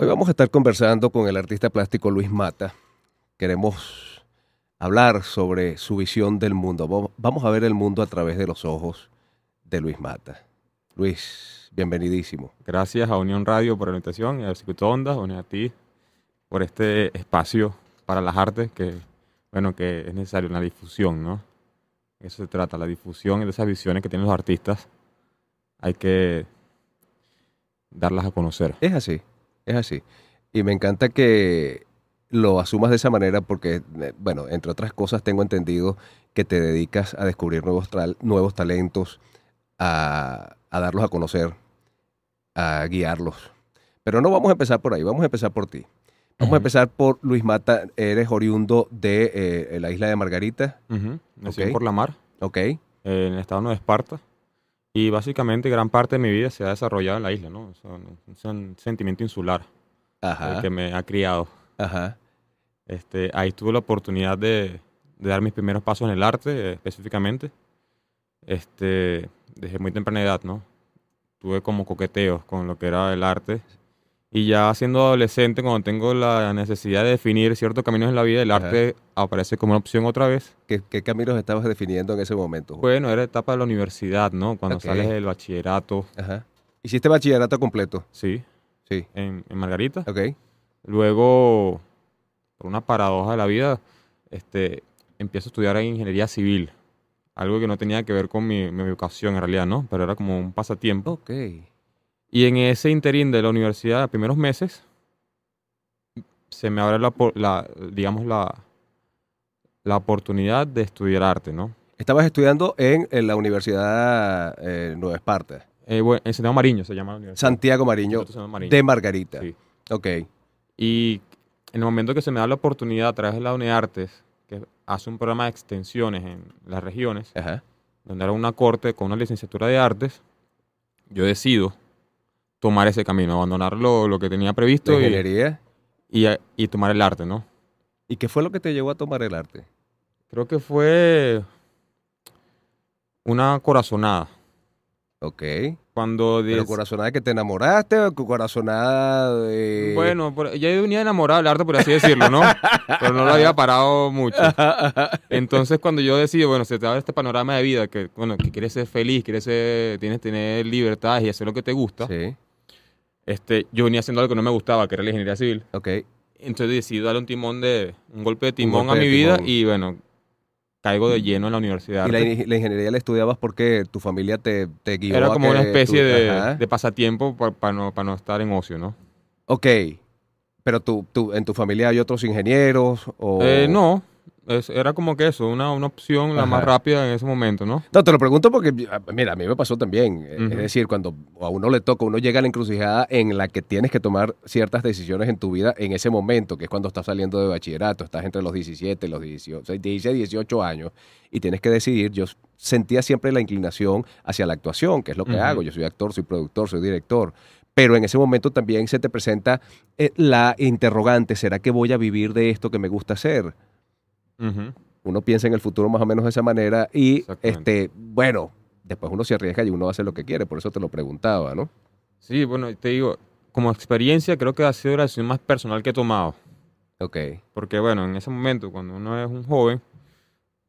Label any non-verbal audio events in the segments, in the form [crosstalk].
Hoy vamos a estar conversando con el artista plástico Luis Mata. Queremos hablar sobre su visión del mundo. Vamos a ver el mundo a través de los ojos de Luis Mata. Luis, bienvenidísimo. Gracias a Unión Radio por la invitación y a Circuito Ondas, a ti por este espacio para las artes que, bueno, que es necesario la difusión, ¿no? Eso se trata, la difusión de esas visiones que tienen los artistas. Hay que darlas a conocer. Es así es así. Y me encanta que lo asumas de esa manera porque, eh, bueno, entre otras cosas tengo entendido que te dedicas a descubrir nuevos, nuevos talentos, a, darlos a conocer, a guiarlos. Pero no vamos a empezar por ahí, vamos a empezar por ti. Vamos a empezar por Luis Mata, eres oriundo de eh, la isla de Margarita. por la mar. Ok. Eh, en el estado de Esparta. Y básicamente gran parte de mi vida se ha desarrollado en la isla, ¿no? es un sentimiento insular que me ha criado. Este, ahí tuve la oportunidad de, de, dar mis primeros pasos en el arte, eh, específicamente. Este, desde muy temprana edad, ¿no? Tuve como coqueteos con lo que era el arte. Y ya siendo adolescente, cuando tengo la necesidad de definir ciertos caminos en la vida, el arte aparece como una opción otra vez. ¿Qué, ¿Qué, caminos estabas definiendo en ese momento? Bueno, era etapa de la universidad, ¿no? Cuando sales del bachillerato. Ajá. ¿Hiciste bachillerato completo? Sí. Sí. En, Margarita. Ok. Luego, por una paradoja de la vida, este, empiezo a estudiar en ingeniería civil. Algo que no tenía que ver con mi, mi educación en realidad, ¿no? Pero era como un pasatiempo. Ok. Y en ese interín de la universidad, los primeros meses, se me abre la, digamos, la, la oportunidad de estudiar arte, ¿no? Estabas estudiando en, la Universidad eh, Nueva Esparta. Eh, bueno, en Santiago Mariño se llama la universidad. Santiago Mariño, de Margarita. Sí. Ok. Y en el momento que se me da la oportunidad a través de la UNEARTES, que hace un programa de extensiones en las regiones, donde era una corte con una licenciatura de artes, yo decido tomar ese camino, abandonar lo, que tenía previsto. Y, eh, y, tomar el arte, ¿no? ¿Y qué fue lo que te llevó a tomar el arte? Creo que fue una corazonada. Ok. Cuando de... ¿Pero corazonada que te enamoraste o corazonada de...? Bueno, ya venía enamorado del arte, por así decirlo, ¿no? [laughs] Pero no lo había parado mucho. Entonces, cuando yo decido, bueno, se te abre este panorama de vida, que, bueno, que quieres ser feliz, quieres ser, tienes tener libertad y hacer lo que te gusta. Sí este, yo venía haciendo algo que no me gustaba, que era la ingeniería civil. Ok. Entonces decidí darle un timón de, un golpe de timón a mi vida y bueno, caigo de mm. lleno en la universidad. ¿Y la, ingeniería la estudiabas porque tu familia te, te guió? Era como una especie de, pasatiempo para no, estar en ocio, ¿no? Ok. Pero tú, tú, en tu familia hay otros ingenieros o... Eh, no, era como que eso, una, opción la más rápida en ese momento, ¿no? No, te lo pregunto porque, mira, a mí me pasó también. Eh, es decir, cuando a uno le toca, uno llega a la encrucijada en la que tienes que tomar ciertas decisiones en tu vida en ese momento, que es cuando estás saliendo de bachillerato, estás entre los 17, los 18, 16, 18 años, y tienes que decidir. Yo sentía siempre la inclinación hacia la actuación, que es lo que hago. Yo soy actor, soy productor, soy director pero en ese momento también se te presenta eh, la interrogante, ¿será que voy a vivir de esto que me gusta hacer? Uno piensa en el futuro más o menos de esa manera y, este, bueno, después uno se arriesga y uno hace lo que quiere, por eso te lo preguntaba, ¿no? Sí, bueno, te digo, como experiencia creo que ha sido la decisión más personal que he tomado. Ok. Porque bueno, en ese momento, cuando uno es un joven,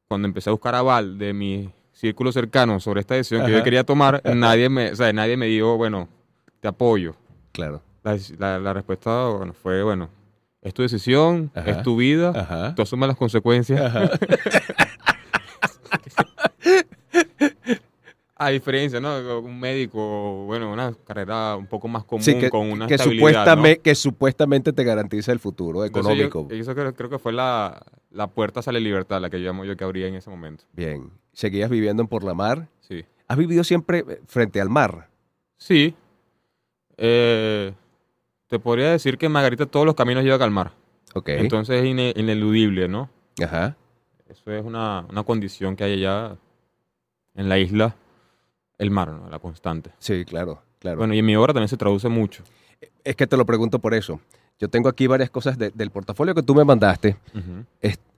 cuando empecé a buscar aval de mi círculo cercano sobre esta decisión que yo quería tomar, [laughs] nadie me, o sea, nadie me dijo, bueno, te apoyo. Claro. La, respuesta fue, bueno, es tu decisión, es tu vida, tú asumas las consecuencias. [laughs] A diferencia, ¿no? Un médico, bueno, una carrera un poco más común, con una estabilidad, ¿no? Que supuestamente te garantiza el futuro económico. eso creo, que fue la, la puerta la libertad, la que llamo yo que abría en ese momento. Bien. ¿Seguías viviendo Por la Mar? Sí. ¿Has vivido siempre eh, frente al mar? Sí. Eh, te podría decir que en Margarita todos los caminos llevan al mar. Ok. Entonces es ineludible, ¿no? Ajá. Eso es una, condición que hay allá en la isla, el mar, ¿no? La constante. Sí, claro, claro. Bueno, y en mi obra también se traduce mucho. Es que te lo pregunto por eso. Yo tengo aquí varias cosas del portafolio que tú me mandaste.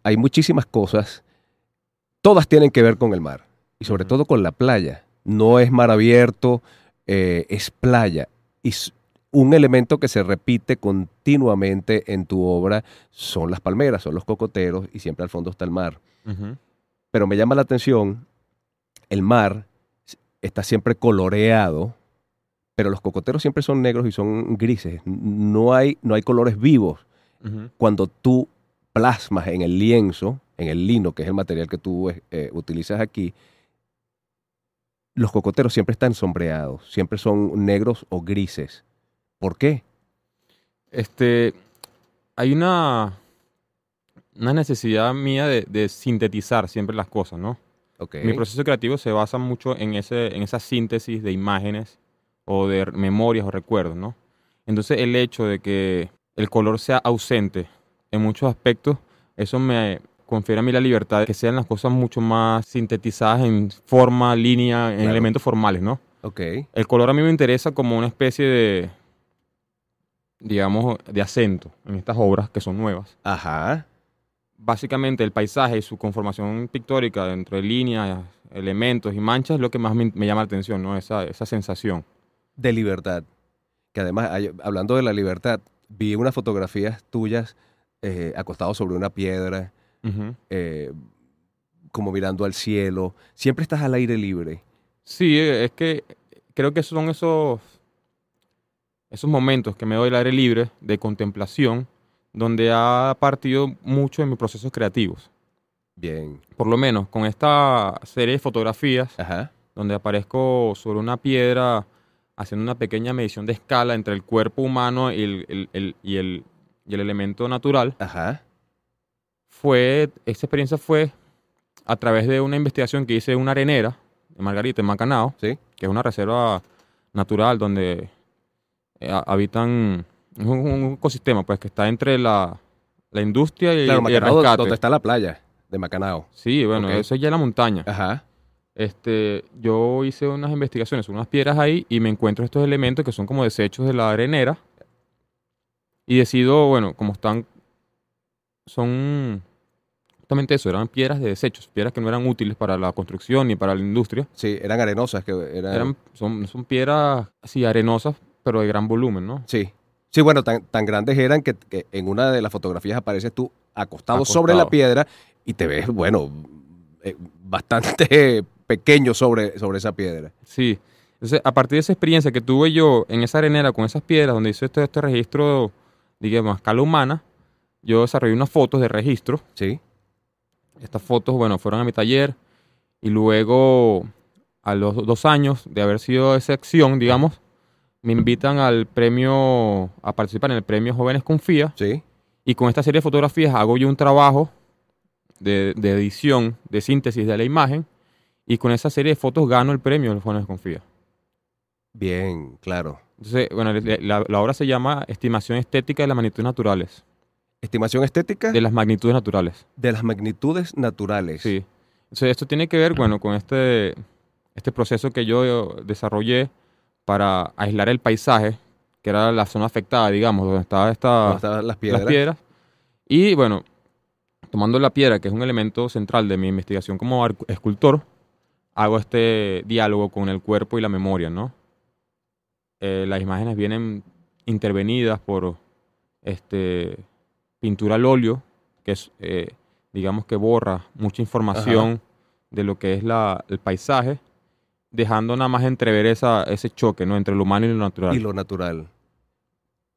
hay muchísimas cosas. Todas tienen que ver con el mar y sobre todo con la playa. No es mar abierto, eh, es playa. Y un elemento que se repite continuamente en tu obra son las palmeras, son los cocoteros y siempre al fondo está el mar. Pero me llama la atención, el mar está siempre coloreado, pero los cocoteros siempre son negros y son grises. No hay, no hay colores vivos. Cuando tú plasmas en el lienzo, en el lino, que es el material que tú eh, eh, utilizas aquí, los cocoteros siempre están sombreados, siempre son negros o grises. ¿Por qué? Este, hay una, una necesidad mía de, sintetizar siempre las cosas, ¿no? Mi proceso creativo se basa mucho en, ese, en esa síntesis de imágenes o de memorias o recuerdos, ¿no? Entonces el hecho de que el color sea ausente en muchos aspectos, eso me confiere a mí la libertad de que sean las cosas mucho más sintetizadas en forma, línea, en elementos formales, ¿no? Ok. El color a mí me interesa como una especie de, digamos, de acento en estas obras que son nuevas. Ajá. Básicamente el paisaje y su conformación pictórica dentro de líneas, elementos y manchas es lo que más me, llama la atención, ¿no? Esa, esa sensación. De libertad. Que además, hablando de la libertad, vi unas fotografías tuyas eh, acostado sobre una piedra, eh, como mirando al cielo. Siempre estás al aire libre. Sí, es que creo que son esos esos momentos que me doy el aire libre de contemplación, donde ha partido mucho de mis procesos creativos. Bien. Por lo menos con esta serie de fotografías, donde aparezco sobre una piedra haciendo una pequeña medición de escala entre el cuerpo humano y el, elemento natural. Ajá. Fue, esa experiencia fue a través de una investigación que hice en una arenera de Margarita, en Macanao, que es una reserva natural donde eh, habitan un, ecosistema pues que está entre la, la industria y, el donde está la playa de Macanao. Sí, bueno, eso es ya la montaña. Este, yo hice unas investigaciones, unas piedras ahí y me encuentro estos elementos que son como desechos de la arenera y decido, bueno, como están son justamente eso, eran piedras de desechos, piedras que no eran útiles para la construcción ni para la industria. Sí, eran arenosas que eran, son, son piedras así arenosas pero de gran volumen, ¿no? Sí. Sí, bueno, tan, tan grandes eran que, en una de las fotografías apareces tú acostado, sobre la piedra y te ves, bueno, eh, bastante [laughs] pequeño sobre, sobre esa piedra. Sí. Entonces, a partir de esa experiencia que tuve yo en esa arenera con esas piedras donde hice este, este registro, digamos, a escala humana, yo desarrollé unas fotos de registro. Sí. Estas fotos, bueno, fueron a mi taller y luego a los dos años de haber sido esa acción, digamos, me invitan al premio, a participar en el premio Jóvenes Confía. Sí. Y con esta serie de fotografías hago yo un trabajo de, edición, de síntesis de la imagen. Y con esa serie de fotos gano el premio de Jóvenes Confía. Bien, claro. Entonces, bueno, la, obra se llama Estimación Estética de las Magnitudes Naturales. ¿Estimación estética? De las magnitudes naturales. De las magnitudes naturales. Sí. Entonces, esto tiene que ver, bueno, con este, este proceso que yo desarrollé para aislar el paisaje, que era la zona afectada, digamos, donde estaban las, piedras. Y bueno, tomando la piedra, que es un elemento central de mi investigación como escultor, hago este diálogo con el cuerpo y la memoria, ¿no? Eh, las imágenes vienen intervenidas por este, pintura al óleo, que es, eh, digamos que borra mucha información de lo que es la, el paisaje dejando nada más entrever ese choque ¿no? entre lo humano y lo natural. Y lo natural.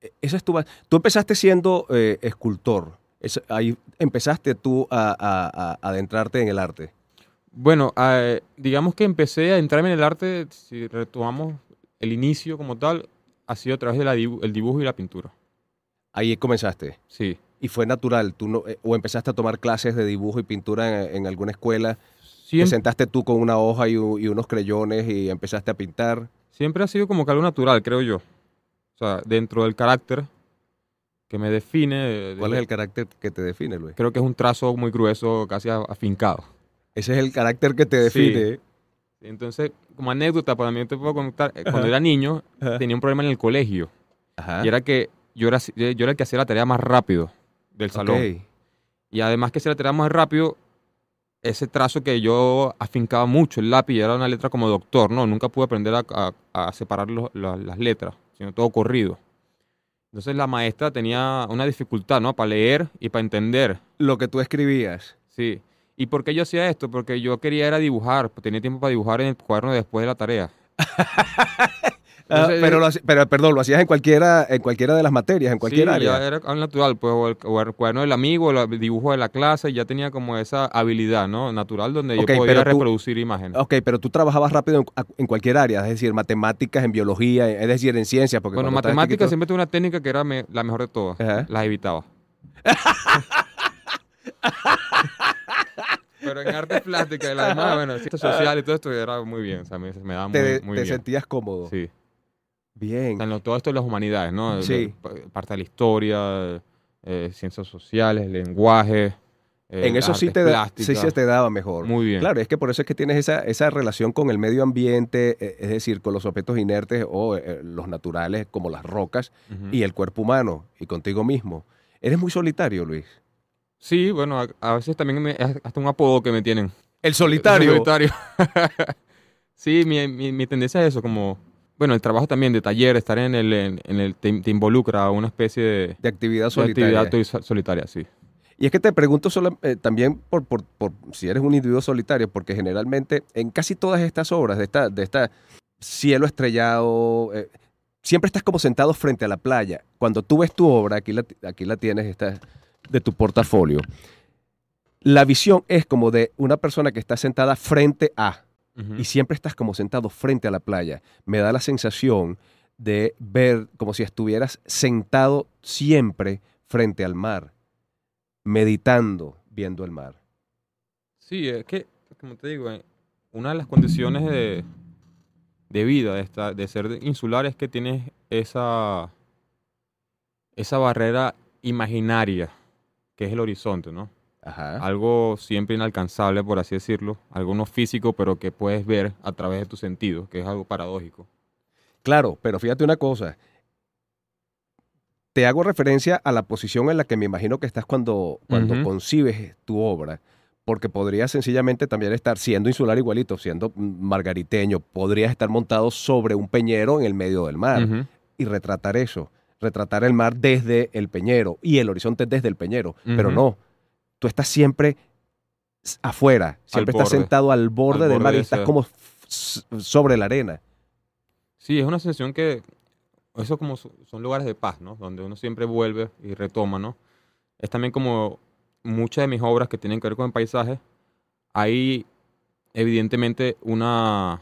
E, es Tú empezaste siendo eh, escultor. ahí empezaste tú a, adentrarte en el arte. Bueno, digamos que empecé a entrar en el arte, si retomamos el inicio como tal, ha sido a través del dibujo y la pintura. Ahí comenzaste. Sí. Y fue natural, tú no, eh, o empezaste a tomar clases de dibujo y pintura en alguna escuela te sentaste tú con una hoja y, unos creyones y empezaste a pintar. Siempre ha sido como que algo natural, creo yo. O sea, dentro del carácter que me define. Eh, ¿Cuál es el carácter que te define, Luis? Creo que es un trazo muy grueso, casi afincado. Ese es el carácter que te define. Entonces, como anécdota, para mí te puedo contar, eh, cuando era niño tenía un problema en el colegio. Y era que yo era, eh, yo era el que hacía la tarea más rápido del salón. Y además que hacía la tarea más rápido, ese trazo que yo afincaba mucho, el lápiz, era una letra como doctor, ¿no? Nunca pude aprender a, separar las letras, sino todo corrido. Entonces la maestra tenía una dificultad, ¿no? Para leer y para entender. Lo que tú escribías. Sí. ¿Y por qué yo hacía esto? Porque yo quería era dibujar, tenía tiempo para dibujar en el cuaderno después de la tarea. [laughs] Ah, pero, pero, perdón, lo hacías en cualquiera, en cualquiera de las materias, en cualquier área. era natural, pues, o el, o del amigo, el dibujo de la clase, y ya tenía como esa habilidad, ¿no? Natural donde yo podía reproducir imágenes. Ok, pero tú trabajabas rápido en, cualquier área, es decir, matemáticas, en biología, es decir, en ciencias. bueno, matemáticas siempre tuve una técnica que era la mejor de todas, las evitaba. [laughs] Pero en artes plásticas y demás, bueno, ciencias sociales y todo esto era muy bien. O me, daba muy, bien. Te sentías cómodo. Sí. Bien. todo esto de las humanidades, ¿no? Sí. Parte de la historia, eh, ciencias sociales, lenguaje. Eh, en eso sí te, sí, te daba mejor. Muy bien. Claro, es que por eso es que tienes esa, esa relación con el medio ambiente, e, es decir, con los objetos inertes o eh, los naturales como las rocas y el cuerpo humano y contigo mismo. Eres muy solitario, Luis. Sí, bueno, a, veces también me, hasta un apodo que me tienen. El solitario. [laughs] sí, mi, mi tendencia es eso, como bueno, el trabajo también de taller, estar en el, en, el te, involucra a una especie de, de actividad solitaria. actividad solitaria, sí. Y es que te pregunto eh, también por, si eres un individuo solitario, porque generalmente en casi todas estas obras de esta, de cielo estrellado, eh, siempre estás como sentado frente a la playa. Cuando tú ves tu obra, aquí la, aquí la tienes, esta de tu portafolio. La visión es como de una persona que está sentada frente a y siempre estás como sentado frente a la playa. Me da la sensación de ver como si estuvieras sentado siempre frente al mar, meditando, viendo el mar. Sí, es que, como te digo, eh, una de las condiciones de, de vida, de, de ser insular, es que tienes esa, esa barrera imaginaria, que es el horizonte, ¿no? Algo siempre inalcanzable, por así decirlo, algo no físico, pero que puedes ver a través de tus sentidos, que es algo paradójico. Claro, pero fíjate una cosa. Te hago referencia a la posición en la que me imagino que estás cuando, cuando concibes tu obra, porque podrías sencillamente también estar siendo insular igualito, siendo margariteño, podrías estar montado sobre un peñero en el medio del mar y retratar eso retratar el mar desde el peñero y el horizonte desde el peñero. Pero no, tú estás siempre afuera, siempre estás sentado al borde del mar y estás como sobre la arena. Sí, es una sensación que, eso como son lugares de paz, ¿no? Donde uno siempre vuelve y retoma, ¿no? Es también como muchas de mis obras que tienen que ver con el paisaje, hay evidentemente una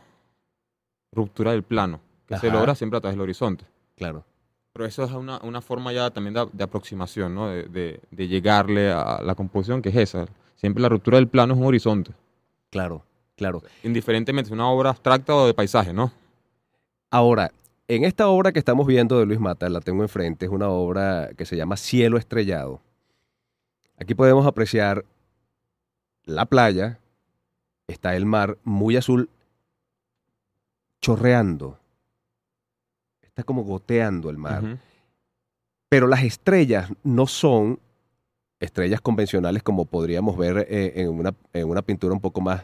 ruptura del plano, que se logra siempre a través del horizonte. Claro. Pero eso es una, forma ya también de, aproximación, ¿no? De, de, llegarle a la composición, que es esa. Siempre la ruptura del plano es un horizonte. Claro, claro. Indiferentemente, es una obra abstracta o de paisaje, ¿no? Ahora, en esta obra que estamos viendo de Luis Mata, la tengo enfrente, es una obra que se llama Cielo Estrellado. Aquí podemos apreciar la playa, está el mar muy azul chorreando está como goteando el mar. Pero las estrellas no son estrellas convencionales como podríamos ver eh, en, una, pintura un poco más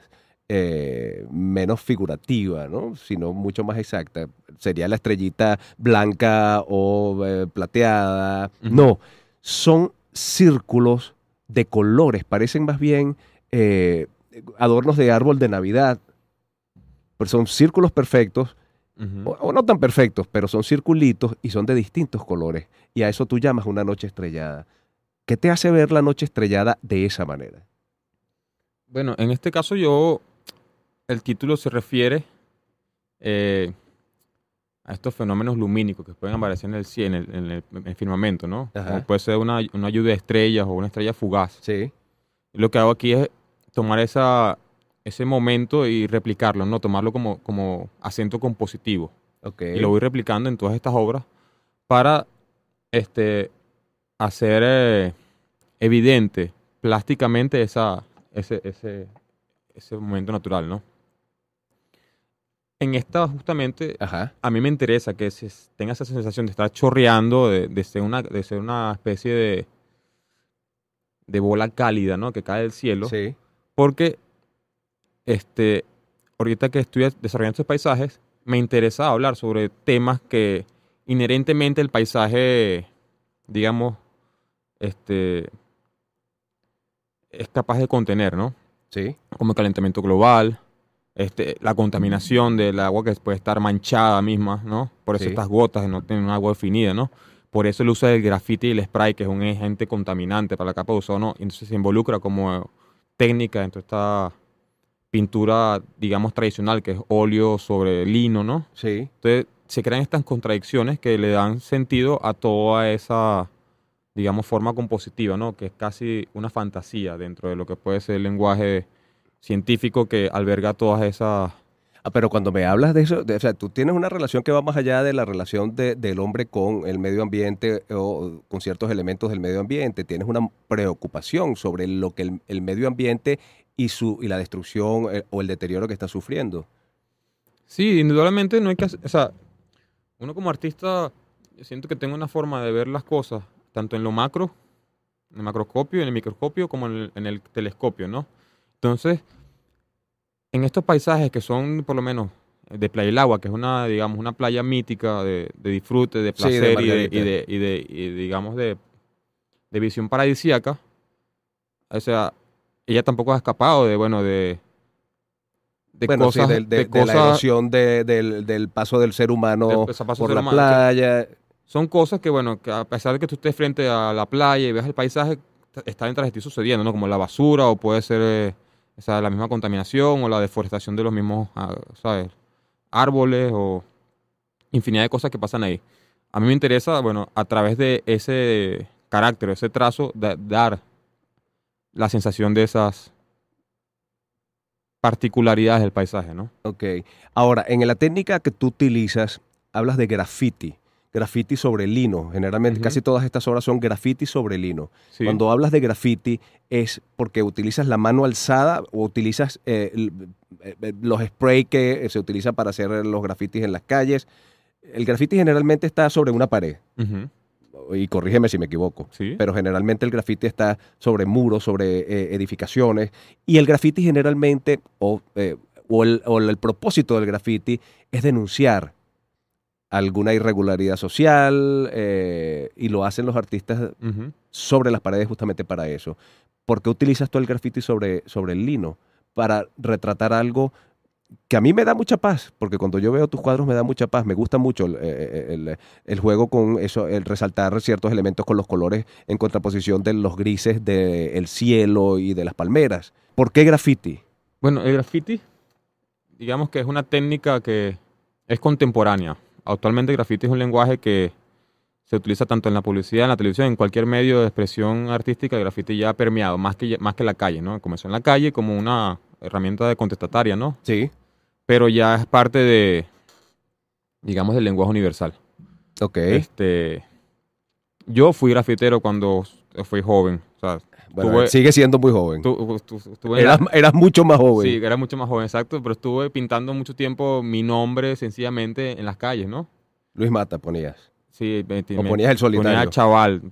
eh, menos figurativa, ¿no? sino mucho más exacta. Sería la estrellita blanca o eh, plateada. No, son círculos de colores, parecen más bien adornos de árbol de Navidad, pero son círculos perfectos o, no tan perfectos, pero son circulitos y son de distintos colores. Y a eso tú llamas una noche estrellada. ¿Qué te hace ver la noche estrellada de esa manera? Bueno, en este caso yo, el título se refiere eh, a estos fenómenos lumínicos que pueden aparecer en el, cielo en el, firmamento, ¿no? puede ser una, una lluvia de estrellas o una estrella fugaz. Sí. Lo que hago aquí es tomar esa, ese momento y replicarlo, ¿no? Tomarlo como, como acento compositivo. Okay. Y lo voy replicando en todas estas obras para este, hacer eh, evidente plásticamente esa, ese, momento natural, ¿no? en esta justamente a mí me interesa que se tenga esa sensación de estar chorreando, de, ser, una, ser una especie de, de bola cálida, ¿no? Que cae del cielo. Sí. Porque este, ahorita que estoy desarrollando estos paisajes, me interesa hablar sobre temas que inherentemente el paisaje, digamos, este, es capaz de contener, ¿no? Sí. Como el calentamiento global, este, la contaminación del agua que puede estar manchada misma, ¿no? Por eso estas gotas no tienen un agua definida, ¿no? Por eso el uso del grafiti y el spray, que es un agente contaminante para la capa de ozono, entonces se involucra como técnica dentro de esta pintura, digamos, tradicional, que es óleo sobre lino, ¿no? Sí. Entonces se crean estas contradicciones que le dan sentido a toda esa, digamos, forma compositiva, ¿no? Que es casi una fantasía dentro de lo que puede ser el lenguaje científico que alberga todas esas... Ah, pero cuando me hablas de eso, o sea, tú tienes una relación que va más allá de la relación del hombre con el medio ambiente o con ciertos elementos del medio ambiente. Tienes una preocupación sobre lo que el medio ambiente y, su, y la destrucción eh, o el deterioro que está sufriendo. Sí, indudablemente no hay que o sea, uno como artista siento que tengo una forma de ver las cosas, tanto en lo macro, en el macroscopio, en el microscopio, como en el, telescopio, ¿no? Entonces, en estos paisajes que son por lo menos de Playa el Agua, que es una, digamos, una playa mítica de, disfrute, de placer y, de, digamos, de, visión paradisíaca. O sea, ella tampoco ha escapado de, bueno, de, de cosas, de, la erosión del, del, paso del ser humano por la playa. son cosas que, bueno, que a pesar de que tú estés frente a la playa y veas el paisaje, está en de sucediendo, ¿no? Como la basura o puede ser eh, la misma contaminación o la deforestación de los mismos, ah, ¿sabes? Árboles o infinidad de cosas que pasan ahí. A mí me interesa, bueno, a través de ese carácter, ese trazo, dar la sensación de esas particularidades del paisaje, ¿no? Ok. Ahora, en la técnica que tú utilizas, hablas de graffiti. Graffiti sobre lino. Generalmente casi todas estas obras son graffiti sobre lino. Cuando hablas de graffiti es porque utilizas la mano alzada o utilizas eh, eh, los spray que eh, se utilizan para hacer los grafitis en las calles. El graffiti generalmente está sobre una pared y corrígeme si me equivoco, pero generalmente el graffiti está sobre muros, sobre eh, edificaciones, y el graffiti generalmente, o, eh, el, propósito del graffiti es denunciar alguna irregularidad social, eh, y lo hacen los artistas sobre las paredes justamente para eso. ¿Por qué utilizas tú el graffiti sobre, sobre el lino? Para retratar algo que a mí me da mucha paz, porque cuando yo veo tus cuadros me da mucha paz, me gusta mucho eh, eh, el, juego con eso, el resaltar ciertos elementos con los colores en contraposición de los grises del cielo y de las palmeras. ¿Por qué graffiti? Bueno, el graffiti, digamos que es una técnica que es contemporánea. Actualmente el graffiti es un lenguaje que se utiliza tanto en la publicidad, en la televisión, en cualquier medio de expresión artística, el graffiti ya ha permeado, más que, más que la calle, ¿no? Comenzó en la calle como una herramienta de contestataria, ¿no? Sí. Pero ya es parte de, digamos, del lenguaje universal. Ok. Este, yo fui grafitero cuando fui joven. sigue siendo muy joven. eras, mucho más joven. Sí, era mucho más joven, exacto. Pero estuve pintando mucho tiempo mi nombre sencillamente en las calles, ¿no? Luis Mata ponías. Sí, o ponías el solitario. Ponía eh, chaval.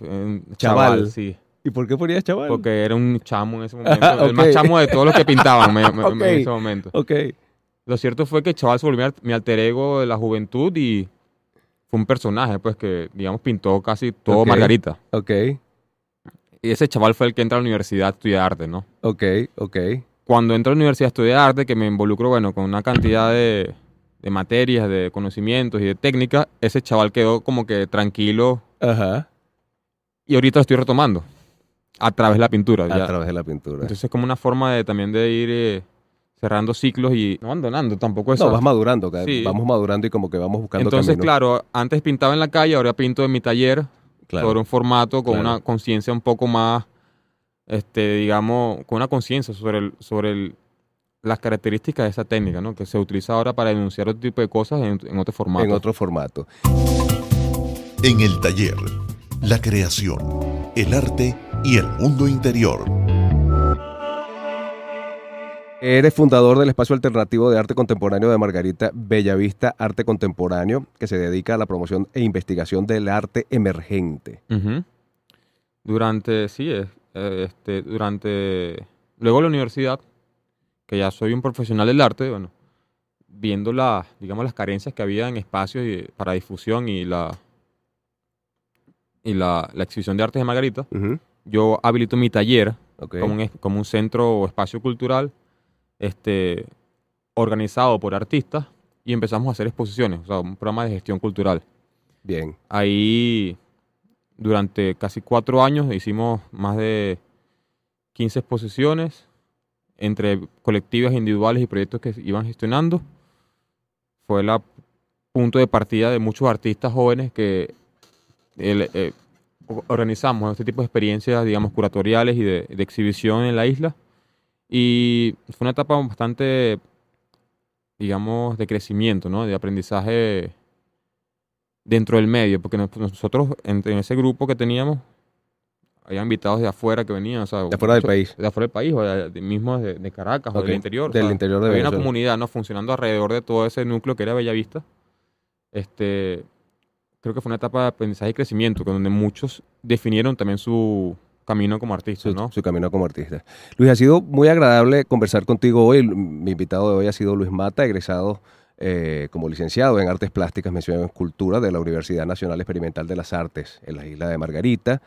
chaval, sí. ¿Y por qué ponías chaval? Porque era un chamo en ese [laughs] momento. El más chamo de todos los que pintaban [laughs] en ese momento. Ok. Lo cierto fue que chaval se volvió mi alter ego de la juventud y fue un personaje, pues, que, digamos, pintó casi todo Margarita. Ok. Y ese chaval fue el que entra a la universidad a estudiar arte, ¿no? Ok, ok. Cuando entro a la universidad a estudiar arte, que me involucro, bueno, con una cantidad de, materias, de conocimientos y de técnicas, ese chaval quedó como que tranquilo. Ajá. Y ahorita lo estoy retomando. A través de la pintura. A través de la pintura. Entonces es como una forma de también de ir eh, cerrando ciclos y no abandonando tampoco eso. No, vas madurando, vamos madurando y como que vamos buscando Entonces, claro, antes pintaba en la calle, ahora pinto en mi taller claro. sobre un formato con una conciencia un poco más, este, digamos, con una conciencia sobre, el, sobre las características de esa técnica, ¿no? Que se utiliza ahora para denunciar otro tipo de cosas en otro formato. En otro formato. En el taller, la creación, el arte y el mundo interior. Eres fundador del espacio alternativo de arte contemporáneo de Margarita Bellavista Arte Contemporáneo, que se dedica a la promoción e investigación del arte emergente. Durante, sí, eh, eh, este, durante, luego la universidad, que ya soy un profesional del arte, bueno, viendo las, digamos, las carencias que había en espacios para difusión y la y la, exhibición de artes de Margarita, yo habilito mi taller como, un, centro o espacio cultural este, organizado por artistas y empezamos a hacer exposiciones, o sea, un programa de gestión cultural. Bien. Ahí durante casi cuatro años hicimos más de 15 exposiciones entre colectivas individuales y proyectos que iban gestionando. Fue el punto de partida de muchos artistas jóvenes que el, eh, organizamos este tipo de experiencias, digamos, curatoriales y de, exhibición en la isla. Y fue una etapa bastante, digamos, de crecimiento, ¿no? De aprendizaje dentro del medio, porque nosotros en, ese grupo que teníamos, había invitados de afuera que venían, de afuera del país. De afuera del país, o de, mismo de, de Caracas, o del interior. Del ah, interior de Había una comunidad, ¿no? Funcionando alrededor de todo ese núcleo que era Bellavista. Este, creo que fue una etapa de aprendizaje y crecimiento, donde muchos definieron también su camino como artista, ¿no? Su, camino como artista. Luis, ha sido muy agradable conversar contigo hoy. Mi invitado de hoy ha sido Luis Mata, egresado eh, como licenciado en Artes Plásticas, Mención en Escultura de la Universidad Nacional Experimental de las Artes en la isla de Margarita.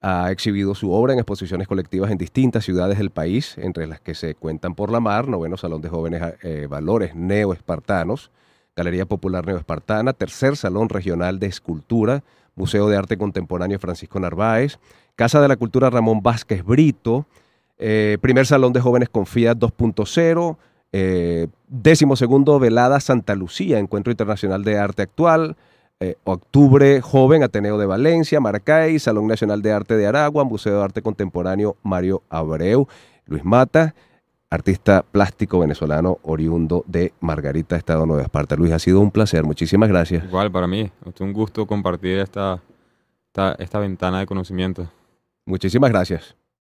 Ha exhibido su obra en exposiciones colectivas en distintas ciudades del país, entre las que se cuentan Por la Mar, Noveno Salón de Jóvenes ah, eh, Valores Neoespartanos, Galería Popular Espartana, Tercer Salón Regional de Escultura, Museo de Arte Contemporáneo Francisco Narváez, Casa de la Cultura Ramón Vázquez Brito, eh, Primer Salón de Jóvenes Confía 2.0, décimo eh, segundo Velada Santa Lucía, Encuentro Internacional de Arte Actual, eh, Octubre Joven Ateneo de Valencia, Maracay, Salón Nacional de Arte de Aragua, Museo de Arte Contemporáneo Mario Abreu, Luis Mata, artista plástico venezolano oriundo de Margarita, Estado Nueva Esparta. Luis, ha sido un placer, muchísimas gracias. Igual para mí, un gusto compartir esta, esta ventana de conocimiento. Muchísimas gracias.